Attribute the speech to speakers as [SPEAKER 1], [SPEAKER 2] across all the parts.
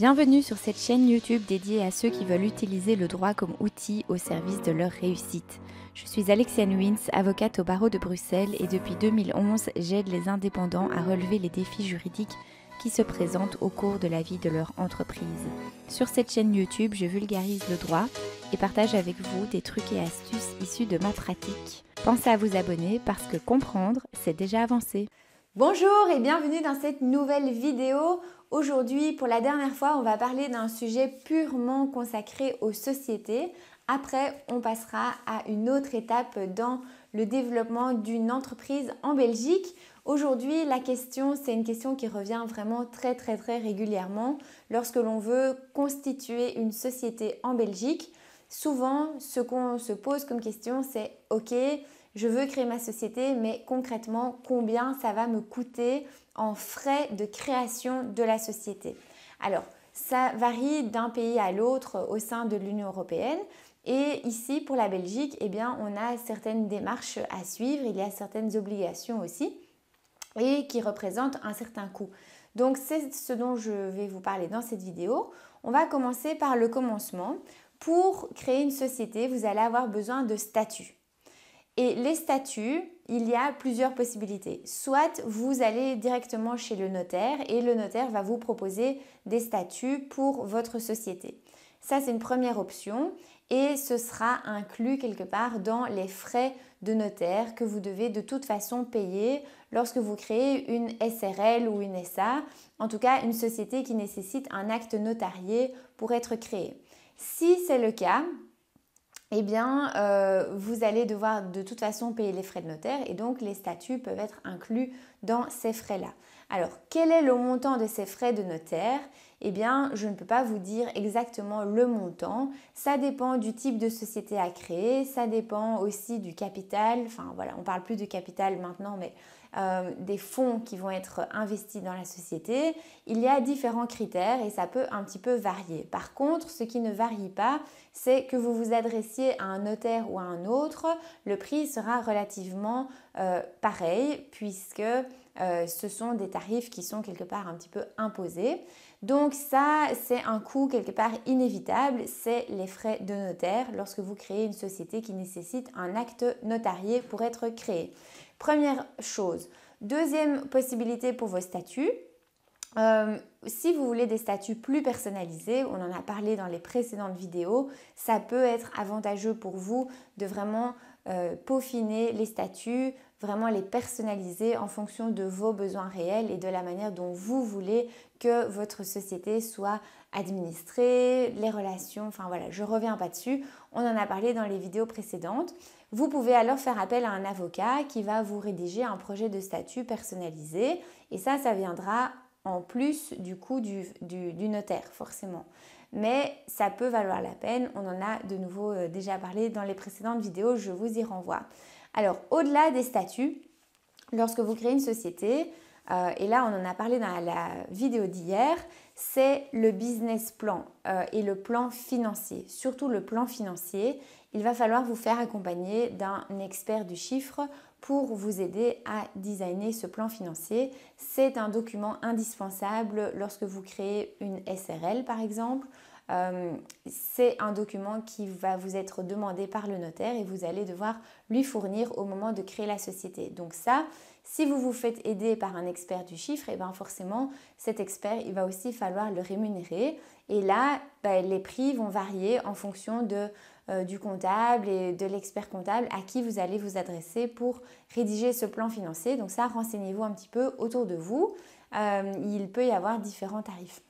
[SPEAKER 1] Bienvenue sur cette chaîne YouTube dédiée à ceux qui veulent utiliser le droit comme outil au service de leur réussite. Je suis Alexiane Wins, avocate au barreau de Bruxelles et depuis 2011, j'aide les indépendants à relever les défis juridiques qui se présentent au cours de la vie de leur entreprise. Sur cette chaîne YouTube, je vulgarise le droit et partage avec vous des trucs et astuces issus de ma pratique. Pensez à vous abonner parce que comprendre, c'est déjà avancer. Bonjour et bienvenue dans cette nouvelle vidéo. Aujourd'hui, pour la dernière fois, on va parler d'un sujet purement consacré aux sociétés. Après, on passera à une autre étape dans le développement d'une entreprise en Belgique. Aujourd'hui, la question, c'est une question qui revient vraiment très très très régulièrement lorsque l'on veut constituer une société en Belgique. Souvent, ce qu'on se pose comme question, c'est OK, je veux créer ma société, mais concrètement, combien ça va me coûter en frais de création de la société Alors, ça varie d'un pays à l'autre au sein de l'Union européenne. Et ici, pour la Belgique, eh bien, on a certaines démarches à suivre, il y a certaines obligations aussi, et qui représentent un certain coût. Donc, c'est ce dont je vais vous parler dans cette vidéo. On va commencer par le commencement. Pour créer une société, vous allez avoir besoin de statuts. Et les statuts, il y a plusieurs possibilités. Soit vous allez directement chez le notaire et le notaire va vous proposer des statuts pour votre société. Ça, c'est une première option et ce sera inclus quelque part dans les frais de notaire que vous devez de toute façon payer lorsque vous créez une SRL ou une SA, en tout cas une société qui nécessite un acte notarié pour être créée. Si c'est le cas, eh bien, euh, vous allez devoir de toute façon payer les frais de notaire et donc les statuts peuvent être inclus dans ces frais-là. Alors, quel est le montant de ces frais de notaire Eh bien, je ne peux pas vous dire exactement le montant. Ça dépend du type de société à créer, ça dépend aussi du capital. Enfin, voilà, on parle plus de capital maintenant, mais euh, des fonds qui vont être investis dans la société, il y a différents critères et ça peut un petit peu varier. Par contre, ce qui ne varie pas, c'est que vous vous adressiez à un notaire ou à un autre, le prix sera relativement euh, pareil puisque euh, ce sont des tarifs qui sont quelque part un petit peu imposés. Donc ça, c'est un coût quelque part inévitable, c'est les frais de notaire lorsque vous créez une société qui nécessite un acte notarié pour être créée. Première chose. Deuxième possibilité pour vos statuts. Euh, si vous voulez des statuts plus personnalisés, on en a parlé dans les précédentes vidéos, ça peut être avantageux pour vous de vraiment euh, peaufiner les statuts, vraiment les personnaliser en fonction de vos besoins réels et de la manière dont vous voulez que votre société soit administrée, les relations, enfin voilà, je reviens pas dessus, on en a parlé dans les vidéos précédentes. Vous pouvez alors faire appel à un avocat qui va vous rédiger un projet de statut personnalisé et ça, ça viendra en plus du coût du, notaire, forcément. Mais ça peut valoir la peine, on en a de nouveau euh, déjà parlé dans les précédentes vidéos, je vous y renvoie. Alors, au-delà des statuts, lorsque vous créez une société, euh, et là, on en a parlé dans la vidéo d'hier, c'est le business plan euh, et le plan financier. Surtout le plan financier, il va falloir vous faire accompagner d'un expert du chiffre pour vous aider à designer ce plan financier. C'est un document indispensable lorsque vous créez une SRL par exemple, euh, c'est un document qui va vous être demandé par le notaire et vous allez devoir lui fournir au moment de créer la société. Donc ça, si vous vous faites aider par un expert du chiffre, et eh bien forcément, cet expert, il va aussi falloir le rémunérer. Et là, bah, les prix vont varier en fonction de, euh, du comptable et de l'expert comptable à qui vous allez vous adresser pour rédiger ce plan financier. Donc ça, renseignez-vous un petit peu autour de vous. Euh, il peut y avoir différents tarifs.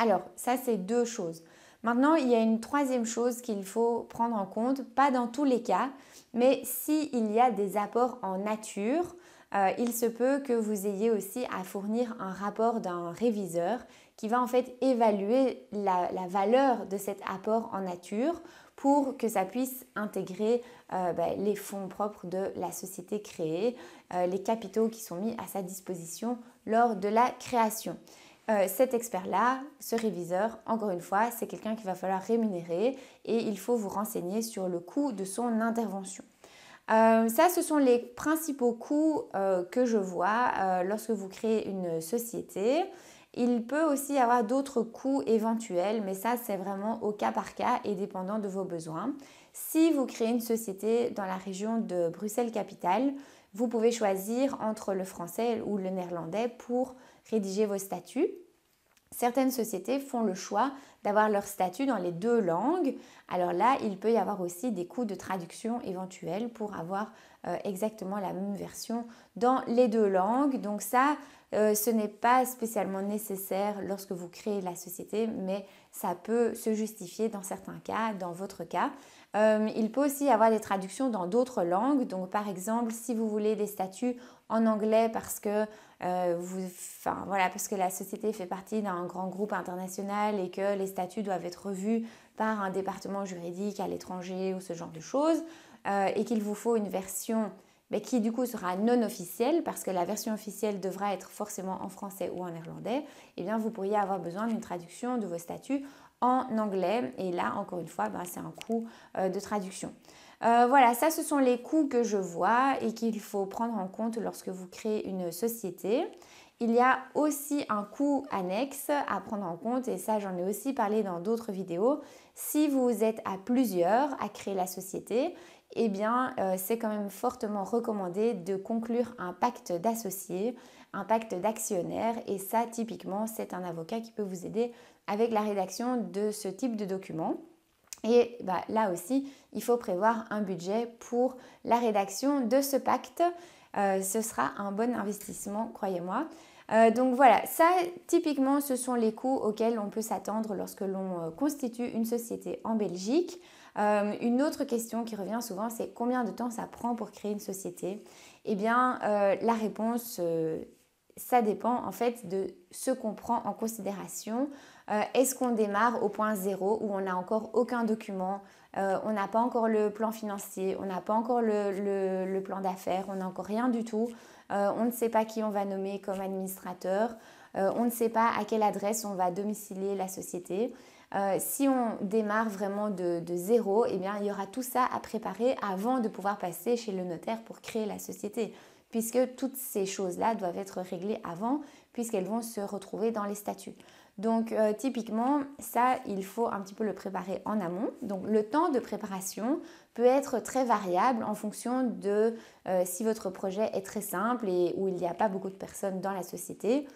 [SPEAKER 1] Alors, ça, c'est deux choses. Maintenant, il y a une troisième chose qu'il faut prendre en compte, pas dans tous les cas, mais s'il y a des apports en nature, euh, il se peut que vous ayez aussi à fournir un rapport d'un réviseur qui va en fait évaluer la, valeur de cet apport en nature pour que ça puisse intégrer euh, ben, les fonds propres de la société créée, euh, les capitaux qui sont mis à sa disposition lors de la création. Euh, cet expert-là, ce réviseur, encore une fois, c'est quelqu'un qu'il va falloir rémunérer et il faut vous renseigner sur le coût de son intervention. Euh, ça, ce sont les principaux coûts euh, que je vois lorsque vous créez une société. Il peut aussi y avoir d'autres coûts éventuels, mais ça, c'est vraiment au cas par cas et dépendant de vos besoins. Si vous créez une société dans la région de Bruxelles-Capitale, vous pouvez choisir entre le français ou le néerlandais pour rédiger vos statuts. Certaines sociétés font le choix d'avoir leur statut dans les deux langues. Alors là, il peut y avoir aussi des coûts de traduction éventuels pour avoir euh, exactement la même version dans les deux langues. Donc ça, euh, ce n'est pas spécialement nécessaire lorsque vous créez la société, mais ça peut se justifier dans certains cas, dans votre cas. Euh, il peut aussi avoir des traductions dans d'autres langues. Donc, par exemple, si vous voulez des statuts en anglais parce que, euh, parce que la société fait partie d'un grand groupe international et que les statuts doivent être revus par un département juridique à l'étranger ou ce genre de choses, euh, et qu'il vous faut une version qui du coup sera non officielle parce que la version officielle devra être forcément en français ou en néerlandais, eh bien vous pourriez avoir besoin d'une traduction de vos statuts en anglais. Et là, encore une fois, bah, c'est un coût euh, de traduction. Euh, voilà, ça, ce sont les coûts que je vois et qu'il faut prendre en compte lorsque vous créez une société. Il y a aussi un coût annexe à prendre en compte et ça j'en ai aussi parlé dans d'autres vidéos. Si vous êtes à plusieurs à créer la société, eh bien euh, c'est quand même fortement recommandé de conclure un pacte d'associés, un pacte d'actionnaires et ça typiquement c'est un avocat qui peut vous aider avec la rédaction de ce type de document. Et bah, là aussi, il faut prévoir un budget pour la rédaction de ce pacte. Euh, ce sera un bon investissement, croyez-moi. Euh, donc voilà, ça typiquement ce sont les coûts auxquels on peut s'attendre lorsque l'on euh, constitue une société en Belgique. une autre question qui revient souvent, c'est combien de temps ça prend pour créer une société Eh bien, la réponse ça dépend en fait de ce qu'on prend en considération. Euh, est-ce qu'on démarre au point zéro où on n'a encore aucun document, euh, on n'a pas encore le plan financier, on n'a pas encore le, plan d'affaires, on n'a encore rien du tout, euh, on ne sait pas qui on va nommer comme administrateur, on ne sait pas à quelle adresse on va domicilier la société. si on démarre vraiment de, de zéro, eh bien, il y aura tout ça à préparer avant de pouvoir passer chez le notaire pour créer la société puisque toutes ces choses-là doivent être réglées avant, puisqu'elles vont se retrouver dans les statuts. Donc euh, typiquement, ça, il faut un petit peu le préparer en amont. Donc le temps de préparation peut être très variable en fonction de euh, si votre projet est très simple et où il n'y a pas beaucoup de personnes dans la société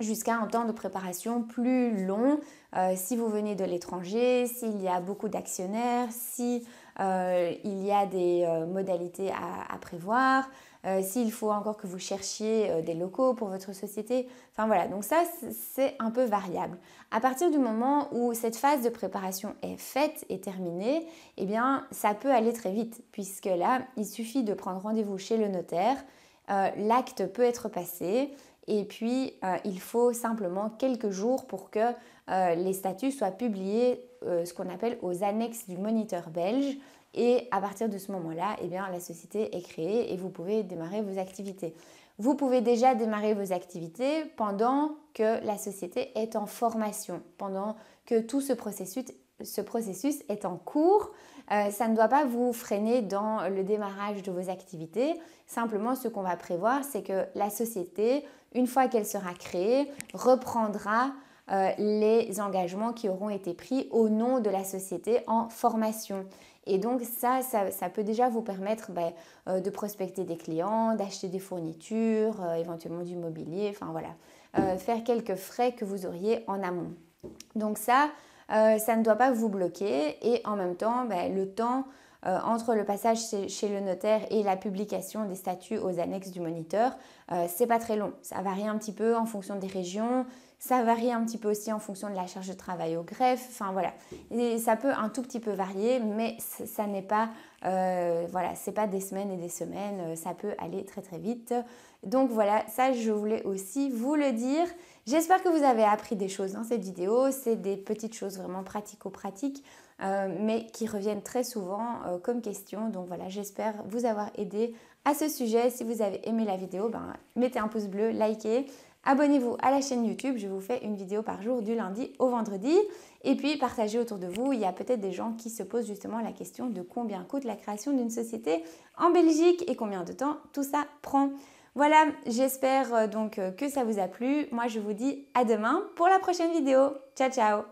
[SPEAKER 1] jusqu'à un temps de préparation plus long euh, si vous venez de l'étranger, s'il y a beaucoup d'actionnaires, si il y a des modalités à prévoir, euh, s'il faut encore que vous cherchiez euh, des locaux pour votre société. Enfin voilà, donc ça c'est un peu variable. À partir du moment où cette phase de préparation est faite et terminée, eh bien ça peut aller très vite puisque là il suffit de prendre rendez-vous chez le notaire, euh, l'acte peut être passé et puis il faut simplement quelques jours pour que les statuts soient publiés, ce qu'on appelle aux annexes du moniteur belge. Et à partir de ce moment-là, eh bien, la société est créée et vous pouvez démarrer vos activités. Vous pouvez déjà démarrer vos activités pendant que la société est en formation, pendant que tout ce processus, ce processus est en cours. Euh, ça ne doit pas vous freiner dans le démarrage de vos activités. Simplement, ce qu'on va prévoir, c'est que la société, une fois qu'elle sera créée, reprendra euh, les engagements qui auront été pris au nom de la société en formation. Et donc ça, ça, peut déjà vous permettre ben, euh, de prospecter des clients, d'acheter des fournitures, euh, éventuellement du mobilier, enfin voilà, euh, faire quelques frais que vous auriez en amont. Donc ça, ça ne doit pas vous bloquer et en même temps, ben, le temps euh, entre le passage chez, le notaire et la publication des statuts aux annexes du moniteur, euh, c'est pas très long. Ça varie un petit peu en fonction des régions, ça varie un petit peu aussi en fonction de la charge de travail au greffe, enfin voilà. Et ça peut un tout petit peu varier, mais ça, n'est pas, euh, voilà, c'est pas des semaines et des semaines, ça peut aller très très vite. Donc voilà, ça je voulais aussi vous le dire. J'espère que vous avez appris des choses dans cette vidéo. C'est des petites choses vraiment pratico-pratiques, euh, mais qui reviennent très souvent euh, comme question. Donc voilà, j'espère vous avoir aidé à ce sujet. Si vous avez aimé la vidéo, ben, mettez un pouce bleu, likez. Abonnez-vous à la chaîne YouTube, je vous fais une vidéo par jour du lundi au vendredi. Et puis partagez autour de vous, il y a peut-être des gens qui se posent justement la question de combien coûte la création d'une société en Belgique et combien de temps tout ça prend. Voilà, j'espère euh, donc euh, que ça vous a plu. Moi, je vous dis à demain pour la prochaine vidéo. Ciao, ciao